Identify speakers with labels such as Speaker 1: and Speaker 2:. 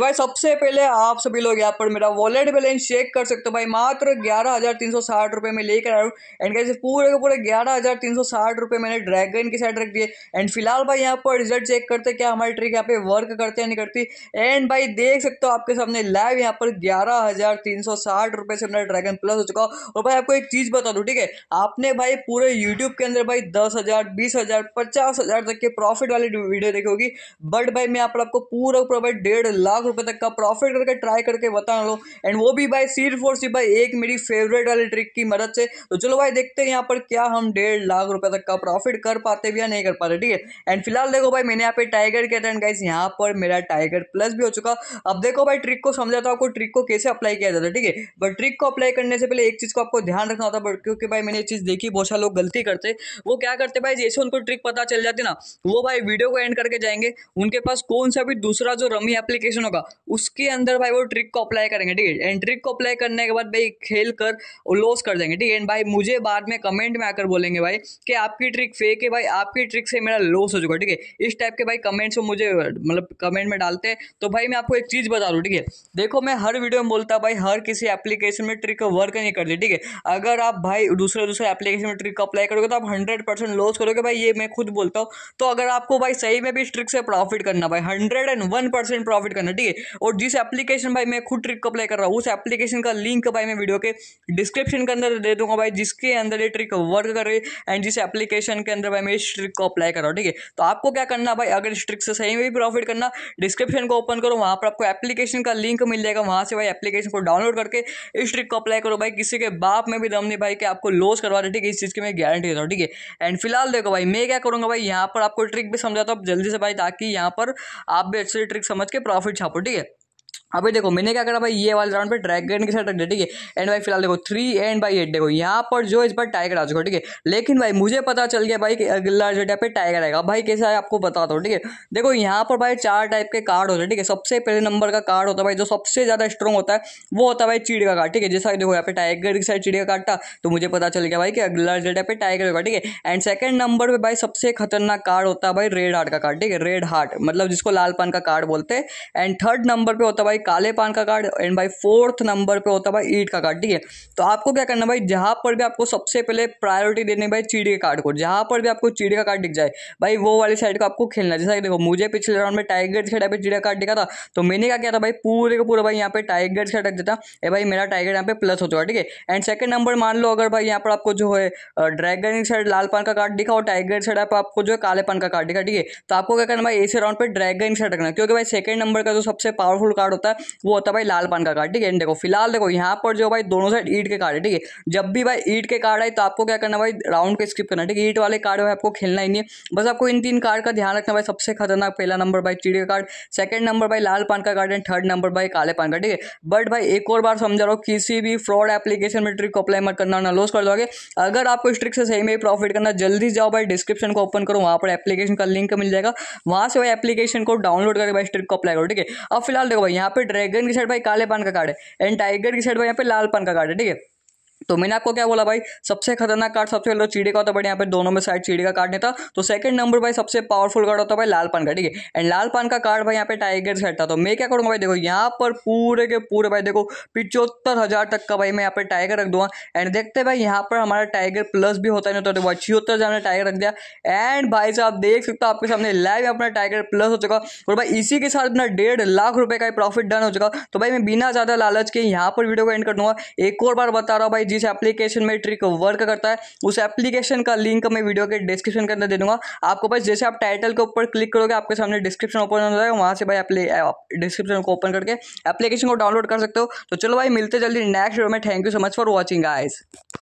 Speaker 1: भाई सबसे पहले आप सभी लोग यहाँ पर मेरा वॉलेट बैलेंस चेक कर सकते हो भाई मात्र ग्यारह हज़ार तीन सौ साठ रुपये में लेकर आया हूँ एंड कैसे पूरे के पूरे ग्यारह हज़ार तीन सौ साठ रुपये मैंने ड्रैगन की साइड रख दिए एंड फिलहाल भाई यहाँ पर रिजल्ट चेक करते क्या हमारी ट्रिक यहाँ पे वर्क करते या नहीं करती एंड भाई देख सकते हो आपके सामने लाइव यहाँ पर ग्यारह हज़ार तीन सौ साठ से मेरा ड्रैगन प्लस हो चुका और भाई आपको एक चीज़ बता दूँ ठीक है आपने भाई पूरे यूट्यूब के अंदर भाई दस हज़ार बीस हज़ार पचास हज़ार तक के प्रॉफिट वाली वीडियो देखी होगी बट भाई मैं यहाँ पर आपको पूरा पूरा भाई डेढ़ लाख लाख रुपए तक का प्रॉफिट करके ट्राई करके बता लो एंड वो भी भाई सिर्फ और सिर्फ भाई एक मेरी फेवरेट वाली ट्रिक की मदद से तो चलो भाई देखते हैं यहाँ पर क्या हम डेढ़ लाख रुपए तक का प्रॉफिट कर पाते भी या नहीं कर पाते ठीक है एंड फिलहाल देखो भाई मैंने यहाँ पे टाइगर किया था एंड गाइज यहाँ पर मेरा टाइगर प्लस भी हो चुका अब देखो भाई ट्रिक को समझाता हूँ आपको ट्रिक को कैसे अप्लाई किया जाता है ठीक है बट ट्रिक को अप्लाई करने से पहले एक चीज़ को आपको ध्यान रखना होता है क्योंकि भाई मैंने चीज़ देखी बहुत सारे लोग गलती करते वो क्या करते भाई जैसे उनको ट्रिक पता चल जाती ना वो भाई वीडियो को एंड करके जाएंगे उनके पास कौन सा भी दूसरा जो रमी एप्लीकेशन होगा उसके अंदर भाई वो ट्रिक को अप्लाई करेंगे ठीक है एंड ट्रिक को अप्लाई करने के बाद भाई खेल कर लॉस कर देंगे ठीक है एंड भाई मुझे बाद में कमेंट में आकर बोलेंगे भाई कि आपकी ट्रिक फेक है भाई आपकी ट्रिक से मेरा लॉस हो चुका ठीक है इस टाइप के भाई कमेंट्स मुझे मतलब कमेंट में डालते हैं तो भाई मैं आपको एक चीज़ बता दूँ ठीक है देखो मैं हर वीडियो में बोलता भाई हर किसी एप्लीकेशन में ट्रिक वर्क नहीं करती ठीक है अगर आप भाई दूसरे दूसरे एप्लीकेशन में ट्रिक अप्लाई करोगे तो आप हंड्रेड परसेंट लॉस करोगे भाई ये मैं खुद बोलता हूँ तो अगर आपको भाई सही में भी ट्रिक से प्रॉफिट करना भाई hundred and one percent profit करना ठीक है और जिस एप्लीकेशन भाई मैं खुद ट्रिक अप्लाई कर रहा हूँ उस एप्लीकेशन का लिंक भाई मैं वीडियो के डिस्क्रिप्शन के अंदर दे दूंगा भाई जिसके अंदर ये ट्रिक वर्क कर रही है एंड जिस एप्लीकेशन के अंदर भाई मैं इस ट्रिक को अप्लाई कर रहा हूँ ठीक है तो आपको क्या करना भाई अगर इस ट्रिक से सही में भी प्रॉफिट करना डिस्क्रिप्शन को ओपन करो वहाँ पर आपको एप्लीकेशन का लिंक मिल जाएगा वहाँ से भाई एप्लीकेशन को डाउनलोड करके इस ट्रिक को अप्लाई करो भाई किसी के बाप में भी दम नहीं भाई कि आपको लॉस करवा रहे ठीक है इस चीज़ की मैं गारंटी देता हूँ ठीक है एंड फिलहाल देखो भाई मैं क्या करूँगा भाई यहाँ पर आपको ट्रिक भी समझाता हूँ जल्दी से भाई ताकि यहाँ पर आप भी अच्छी ट्रिक समझ के प्रॉफिट था ठीक है अब देखो मैंने क्या करा भाई ये वाले राउंड पे ड्रैगन के साथ रख दिया ठीक है एंड भाई फिलहाल देखो थ्री एंड भाई एट देखो यहाँ पर जो इस बार टाइगर आ चुका ठीक है लेकिन भाई मुझे पता चल गया भाई कि अगला जो टाइप पे टाइगर आएगा भाई कैसा है आपको बताता हूँ ठीक है देखो यहाँ पर भाई चार टाइप के कार्ड होते हैं ठीक है सबसे पहले नंबर का कार्ड होता है भाई जो सबसे ज़्यादा स्ट्रॉन्ग होता है वो होता है भाई चिड़ का कार्ड ठीक है जैसा देखो यहाँ पे टाइगर के साथ चीड़ का कार्ड था तो मुझे पता चल गया भाई कि अगला जो टाइप पे टाइगर होगा ठीक है एंड सेकंड नंबर पर भाई सबसे खतरनाक कार्ड होता है भाई रेड हार्ट का कार्ड ठीक है रेड हार्ट मतलब जिसको लाल पान का कार्ड बोलते हैं एंड थर्ड नंबर पर होता है भाई भाई काले पान का कार्ड एंड भाई फोर्थ नंबर पे होता है भाई ईट का कार्ड ठीक है तो आपको क्या करना भाई जहाँ पर भी आपको सबसे पहले प्रायोरिटी देनी भाई चीड़ी के कार्ड को जहाँ पर भी आपको चीड़ी का कार्ड दिख जाए भाई वो वाली साइड को आपको खेलना जैसा कि देखो मुझे पिछले राउंड में टाइगर के टाइप चीड़ी कार्ड दिखा था तो मैंने क्या किया था भाई पूरे का पूरा भाई यहाँ पे टाइगर का रख देता है भाई मेरा टाइगर यहाँ पे प्लस हो चुका ठीक है एंड सेकंड नंबर मान लो अगर भाई यहाँ पर आपको जो है ड्रैगन साइड लाल पान का कार्ड दिखा और टाइगर साइड पर आपको जो है काले पान का कार्ड दिखा ठीक है तो आपको क्या करना भाई ऐसे राउंड पर ड्रैगन साइड रखना क्योंकि भाई सेकंड नंबर का जो सबसे पावरफुल कार्ड होता है वो होता है भाई लाल पान का कार्ड ठीक है देखो फिलहाल देखो यहाँ पर जो भाई दोनों साइड ईट के कार्ड है ठीक है जब भी भाई ईट के कार्ड आए तो आपको क्या करना भाई राउंड को स्किप करना ठीक है ईट वाले कार्ड में आपको खेलना ही नहीं है बस आपको इन तीन कार्ड का ध्यान रखना भाई सबसे खतरनाक पहला नंबर भाई चीड़ का कार्ड सेकंड नंबर भाई लाल पान का कार्ड एंड थर्ड नंबर भाई काले पान का ठीक है बट भाई एक और बार समझा रहा हूँ किसी भी फ्रॉड एप्लीकेशन में ट्रिक को अप्लाई मत करना लॉस कर दोगे अगर आपको इस ट्रिक से सही में प्रॉफिट करना जल्दी जाओ भाई डिस्क्रिप्शन को ओपन करो वहाँ पर एप्लीकेशन का लिंक मिल जाएगा वहाँ से भाई एप्लीकेशन को डाउनलोड करके भाई इस ट्रिक को अप्लाई करो ठीक है अब फिलहाल देखो भाई यहाँ पे ड्रैगन की साइड भाई काले पान का कार्ड है एंड टाइगर की साइड भाई यहाँ पे लाल पान का कार्ड है ठीक है तो मैंने आपको क्या बोला भाई सबसे खतरनाक कार्ड सबसे पहले तो चीड़े का होता है बट यहाँ पे दोनों में साइड चीड़े का कार्ड नहीं था तो सेकंड नंबर भाई सबसे पावरफुल कार्ड होता है भाई लाल पान का ठीक है एंड लाल पान का कार्ड भाई यहाँ पे टाइगर सेट था तो मैं क्या करूँगा भाई देखो यहाँ पर पूरे के पूरे भाई देखो पिचहत्तर हज़ार तक का भाई मैं यहाँ पर टाइगर रख दूंगा एंड देखते भाई यहाँ पर हमारा टाइगर प्लस भी होता है नहीं तो भाई छिहत्तर हज़ार ने टाइगर रख दिया एंड भाई साहब देख सकते हो आपके सामने लाइव अपना टाइगर प्लस हो चुका और भाई इसी के साथ अपना डेढ़ लाख रुपये का प्रॉफिट डन हो चुका तो भाई मैं बिना ज़्यादा लालच के यहाँ पर वीडियो को एंड कर दूंगा एक और बार बता रहा हूँ भाई जिस एप्लीकेशन में ट्रिक वर्क करता है उस एप्लीकेशन का लिंक मैं वीडियो के डिस्क्रिप्शन के अंदर दे दूंगा आपको बस जैसे आप टाइटल के ऊपर क्लिक करोगे आपके सामने डिस्क्रिप्शन ओपन हो जाएगा वहाँ से भाई डिस्क्रिप्शन को ओपन करके एप्लीकेशन को डाउनलोड कर सकते हो तो चलो भाई मिलते जल्दी नेक्स्ट वीडियो में thank you so much for watching eyes